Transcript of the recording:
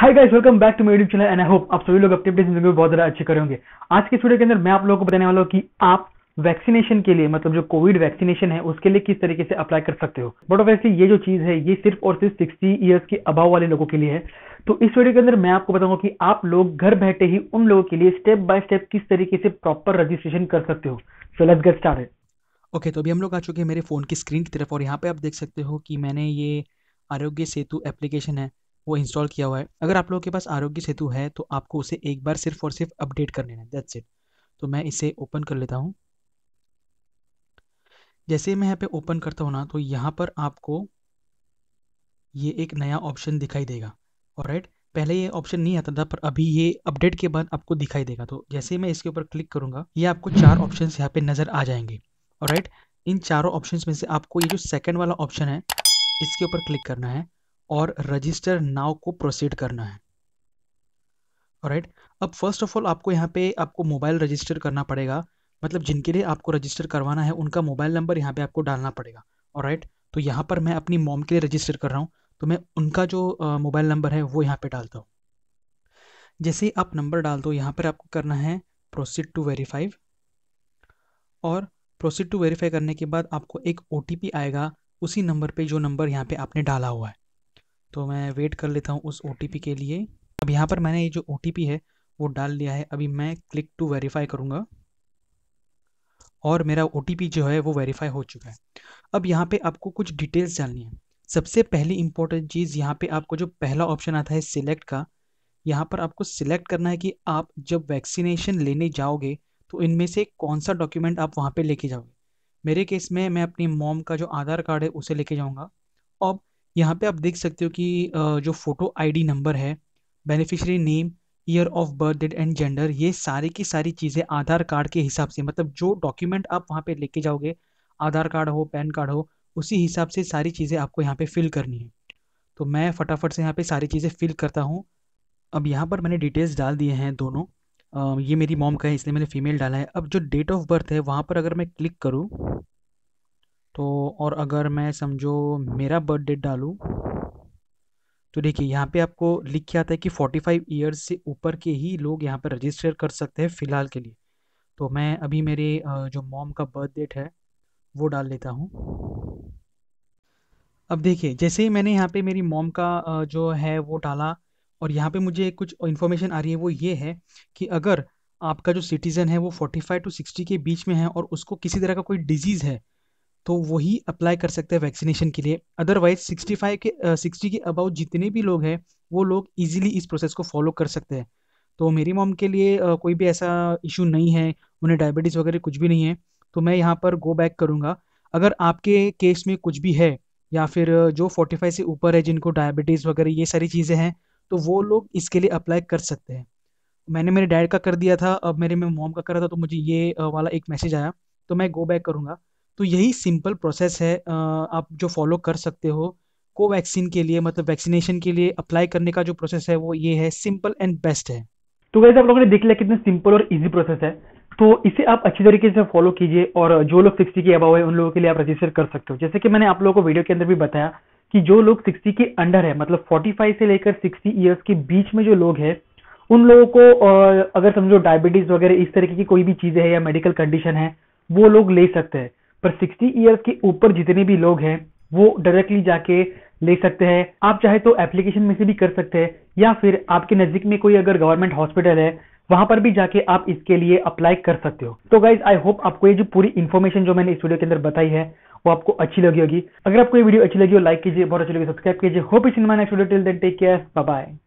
hi guys welcome back to my channel and I hope आप सभी लोग अपने अपनी जिंदगी में बहुत ज्यादा अच्छे करेंगे आज के वीडियो के अंदर मैं आप लोगों को बताने वाला हूँ कि आप वैक्सीनेशन के लिए मतलब जो कोविड वैक्सीनेशन है उसके लिए किस तरीके से अप्लाई कर सकते हो बट ऑफ ये जो चीज है ये सिर्फ और सिर्फ सिक्सटी ईयर्स के अभाव वाले लोगों के लिए है तो इस वीडियो के अंदर मैं आपको बताऊंगा कि आप लोग घर बैठे ही उन लोगों के लिए स्टेप बाय स्टेप किस तरीके से प्रॉपर रजिस्ट्रेशन कर सकते हो so let's get started okay तो अभी हम लोग आ चुके हैं मेरे फोन की स्क्रीन की तरफ और यहाँ पे आप देख सकते हो कि मैंने ये आरोग्य सेतु एप्लीकेशन है वो इंस्टॉल किया हुआ है अगर आप लोगों के पास आरोग्य सेतु है तो आपको उसे एक बार सिर्फ और सिर्फ अपडेट कर लेना है दैट्स इट तो मैं इसे ओपन कर लेता हूँ जैसे मैं यहाँ पे ओपन करता हूँ ना तो यहाँ पर आपको ये एक नया ऑप्शन दिखाई देगा और पहले ये ऑप्शन नहीं आता था पर अभी ये अपडेट के बाद आपको दिखाई देगा तो जैसे मैं इसके ऊपर क्लिक करूंगा ये आपको चार ऑप्शन यहाँ पे नज़र आ जाएंगे और इन चारों ऑप्शन में से आपको ये जो सेकेंड वाला ऑप्शन है इसके ऊपर क्लिक करना है और रजिस्टर नाव को प्रोसीड करना है राइट अब फर्स्ट ऑफ ऑल आपको यहाँ पे आपको मोबाइल रजिस्टर करना पड़ेगा मतलब जिनके लिए आपको रजिस्टर करवाना है उनका मोबाइल नंबर यहाँ पे आपको डालना पड़ेगा और राइट तो यहाँ पर मैं अपनी मॉम के लिए रजिस्टर कर रहा हूँ तो मैं उनका जो मोबाइल नंबर है वो यहाँ पे डालता हूँ जैसे ही आप नंबर डाल दो यहाँ पर आपको करना है प्रोसीड टू वेरीफाइव और प्रोसीड टू वेरीफाई करने के बाद आपको एक ओ आएगा उसी नंबर पे जो नंबर यहाँ पे आपने डाला हुआ है तो मैं वेट कर लेता हूँ उस ओ के लिए अब यहाँ पर मैंने ये जो ओ है वो डाल लिया है अभी मैं क्लिक टू वेरीफाई करूँगा और मेरा ओ जो है वो वेरीफाई हो चुका है अब यहाँ पे आपको कुछ डिटेल्स डालनी है सबसे पहली इंपॉर्टेंट चीज़ यहाँ पे आपको जो पहला ऑप्शन आता है सिलेक्ट का यहाँ पर आपको सिलेक्ट करना है कि आप जब वैक्सीनेशन लेने जाओगे तो इनमें से कौन सा डॉक्यूमेंट आप वहाँ पे लेके जाओगे मेरे केस में मैं अपनी मॉम का जो आधार कार्ड है उसे लेके जाऊँगा अब यहाँ पे आप देख सकते हो कि जो फ़ोटो आईडी नंबर है beneficiary name year of birth date and gender ये सारी की सारी चीज़ें आधार कार्ड के हिसाब से मतलब जो डॉक्यूमेंट आप वहाँ पे लेके जाओगे आधार कार्ड हो पैन कार्ड हो उसी हिसाब से सारी चीज़ें आपको यहाँ पे फिल करनी है तो मैं फटाफट से यहाँ पे सारी चीज़ें फिल करता हूँ अब यहाँ पर मैंने डिटेल्स डाल दिए हैं दोनों आ, ये मेरी मॉम का है इसलिए मैंने फ़ीमेल डाला है अब जो डेट ऑफ बर्थ है वहाँ पर अगर मैं क्लिक करूँ तो और अगर मैं समझो मेरा बर्थ डेट डालूँ तो देखिए यहाँ पे आपको लिख के आता है कि 45 ईयर्स से ऊपर के ही लोग यहाँ पर रजिस्टर कर सकते हैं फ़िलहाल के लिए तो मैं अभी मेरे जो मॉम का बर्थ डेट है वो डाल लेता हूँ अब देखिए जैसे ही मैंने यहाँ पे मेरी मॉम का जो है वो डाला और यहाँ पे मुझे कुछ इन्फॉर्मेशन आ रही है वो ये है कि अगर आपका जो सिटीज़न है वो 45 टू 60 के बीच में है और उसको किसी तरह का कोई डिजीज़ है तो वही अप्लाई कर सकते हैं वैक्सीनेशन के लिए अदरवाइज 65 के सिक्सटी के अबाउट जितने भी लोग हैं वो लोग इजीली इस प्रोसेस को फॉलो कर सकते हैं तो मेरी मॉम के लिए uh, कोई भी ऐसा इशू नहीं है उन्हें डायबिटीज़ वगैरह कुछ भी नहीं है तो मैं यहाँ पर गो बैक करूँगा अगर आपके केस में कुछ भी है या फिर जो 45 से ऊपर है जिनको डायबिटीज़ वगैरह ये सारी चीज़ें हैं तो वो लोग इसके लिए अप्लाई कर सकते हैं मैंने मेरे डैड का कर दिया था अब मेरे में मॉम का करा था तो मुझे ये वाला एक मैसेज आया तो मैं गो बैक करूँगा तो यही सिंपल प्रोसेस है आप जो फॉलो कर सकते हो कोवैक्सीन के लिए मतलब वैक्सीनेशन के लिए अप्लाई करने का जो प्रोसेस है वो ये है सिंपल एंड बेस्ट है तो वैसे आप लोगों ने देख लिया कितने सिंपल और इजी प्रोसेस है तो इसे आप अच्छी तरीके से फॉलो कीजिए और जो लोग सिक्सटी के अबाव है उन लोगों के लिए आप रजिस्टर कर सकते हो जैसे कि मैंने आप लोगों को वीडियो के अंदर भी बताया कि जो लोग सिक्सटी के अंडर है मतलब फाइव से लेकर सिक्सटी ईयर्स के बीच में जो लोग हैं उन लोगों को अगर समझो डायबिटीज वगैरह इस तरीके की कोई भी चीजें है या मेडिकल कंडीशन है वो लोग ले सकते हैं पर 60 ईयर्स के ऊपर जितने भी लोग हैं वो डायरेक्टली जाके ले सकते हैं आप चाहे तो एप्लीकेशन में से भी कर सकते हैं या फिर आपके नजदीक में कोई अगर गवर्नमेंट हॉस्पिटल है वहां पर भी जाके आप इसके लिए अप्लाई कर सकते हो तो गाइज आई होप आपको ये जो पूरी इन्फॉर्मेशन जो मैंने इस वीडियो के अंदर बताई है वो आपको अच्छी लगी होगी अगर आपको ये वीडियो अच्छी लगी हो लाइक कीजिए बहुत अच्छी लगी सब्सक्राइब कीजिए होप इस इन टेक केयर बाय